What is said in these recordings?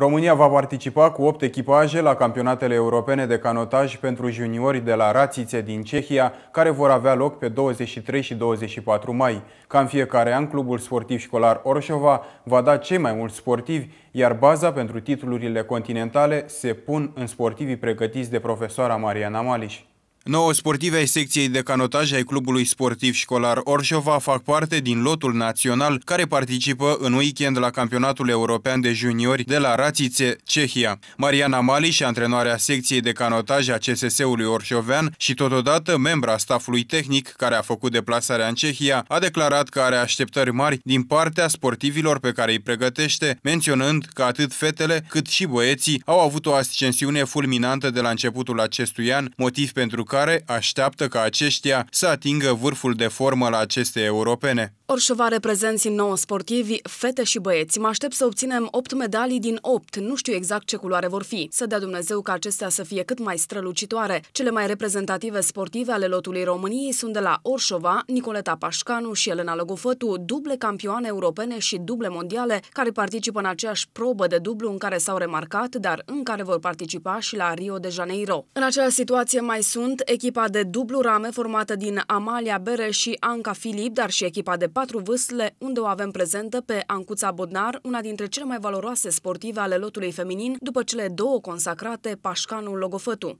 România va participa cu 8 echipaje la campionatele europene de canotaj pentru juniori de la Rațițe din Cehia, care vor avea loc pe 23 și 24 mai. Ca în fiecare an, Clubul Sportiv Școlar Orșova va da cei mai mulți sportivi, iar baza pentru titlurile continentale se pun în sportivii pregătiți de profesoara Mariana Maliș. Nouă sportive ai secției de canotaj ai Clubului Sportiv Școlar Orșova fac parte din lotul național care participă în weekend la Campionatul European de Juniori de la Rațițe, Cehia. Mariana Maliș, antrenoarea secției de canotaj a CSS-ului Orșovean și totodată membra stafului tehnic care a făcut deplasarea în Cehia, a declarat că are așteptări mari din partea sportivilor pe care îi pregătește, menționând că atât fetele cât și băieții au avut o ascensiune fulminantă de la începutul acestui an, motiv pentru care așteaptă ca aceștia să atingă vârful de formă la aceste europene. Orșova reprezenți nouă sportivi, fete și băieți. Mă aștept să obținem 8 medalii din 8. Nu știu exact ce culoare vor fi. Să dea Dumnezeu ca acestea să fie cât mai strălucitoare. Cele mai reprezentative sportive ale lotului României sunt de la Orșova, Nicoleta Pașcanu și Elena Logofătu, duble campioane europene și duble mondiale, care participă în aceeași probă de dublu în care s-au remarcat, dar în care vor participa și la Rio de Janeiro. În aceeași situație mai sunt sunt echipa de dublu rame formată din Amalia Bere și Anca Filip, dar și echipa de patru vâsle, unde o avem prezentă pe Ancuța Bodnar, una dintre cele mai valoroase sportive ale lotului feminin, după cele două consacrate Pașcanul Logofătu.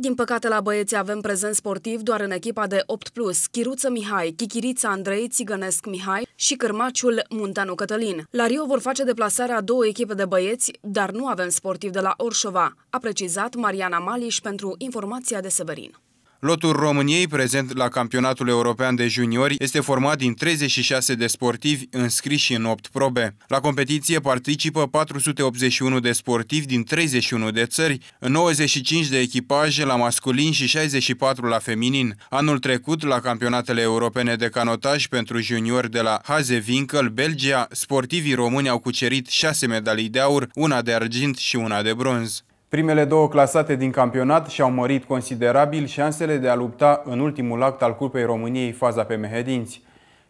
Din păcate, la băieți avem prezent sportiv doar în echipa de 8+, plus, Chiruță Mihai, Chichirița Andrei, Țigănesc Mihai și Cârmaciul Munteanu Cătălin. La Rio vor face deplasarea două echipe de băieți, dar nu avem sportiv de la Orșova, a precizat Mariana Maliș pentru informația de Severin. Lotul României, prezent la campionatul european de juniori, este format din 36 de sportivi înscriși în 8 probe. La competiție participă 481 de sportivi din 31 de țări, 95 de echipaje la masculin și 64 la feminin. Anul trecut, la campionatele europene de canotaj pentru juniori de la Winkel, Belgia, sportivii români au cucerit 6 medalii de aur, una de argint și una de bronz. Primele două clasate din campionat și-au mărit considerabil șansele de a lupta în ultimul act al Cupei României faza pe Mehedinți.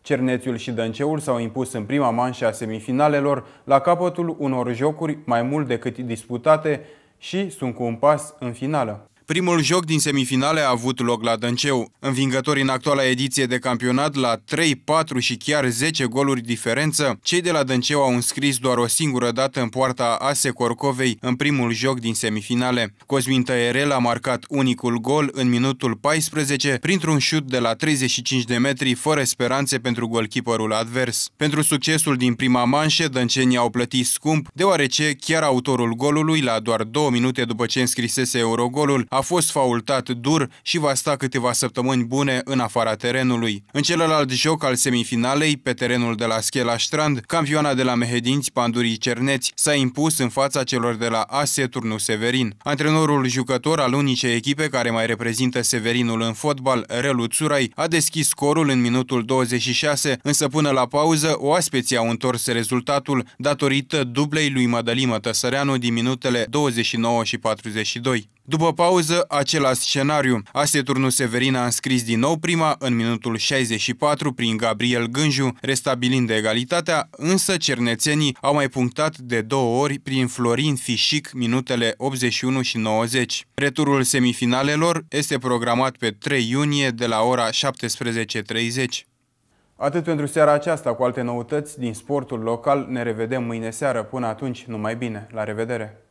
Cernețiul și Dânceul s-au impus în prima manșă a semifinalelor la capătul unor jocuri mai mult decât disputate și sunt cu un pas în finală. Primul joc din semifinale a avut loc la Dânceu. Învingători în actuala ediție de campionat la 3, 4 și chiar 10 goluri diferență, cei de la Dânceu au înscris doar o singură dată în poarta ASE Corcovei în primul joc din semifinale. Cosmin Tăierel a marcat unicul gol în minutul 14 printr-un șut de la 35 de metri fără speranțe pentru golkiperul advers. Pentru succesul din prima manșă, dâncenii au plătit scump, deoarece chiar autorul golului, la doar două minute după ce înscrisese Eurogolul, a a fost faultat dur și va sta câteva săptămâni bune în afara terenului. În celălalt joc al semifinalei, pe terenul de la Schela Strand, campioana de la Mehedinți, Pandurii Cerneți, s-a impus în fața celor de la ASE Turnu Severin. Antrenorul jucător al unice echipe care mai reprezintă Severinul în fotbal, Relu Țurai, a deschis scorul în minutul 26, însă până la pauză, oaspeții au întors rezultatul datorită dublei lui Madalima Tăsăreanu din minutele 29 și 42. După pauză, același scenariu. turnul Severin a înscris din nou prima în minutul 64 prin Gabriel Gânju, restabilind egalitatea, însă cernețenii au mai punctat de două ori prin Florin Fișic minutele 81 și 90. Returul semifinalelor este programat pe 3 iunie de la ora 17.30. Atât pentru seara aceasta, cu alte noutăți din sportul local, ne revedem mâine seară. Până atunci, numai bine! La revedere!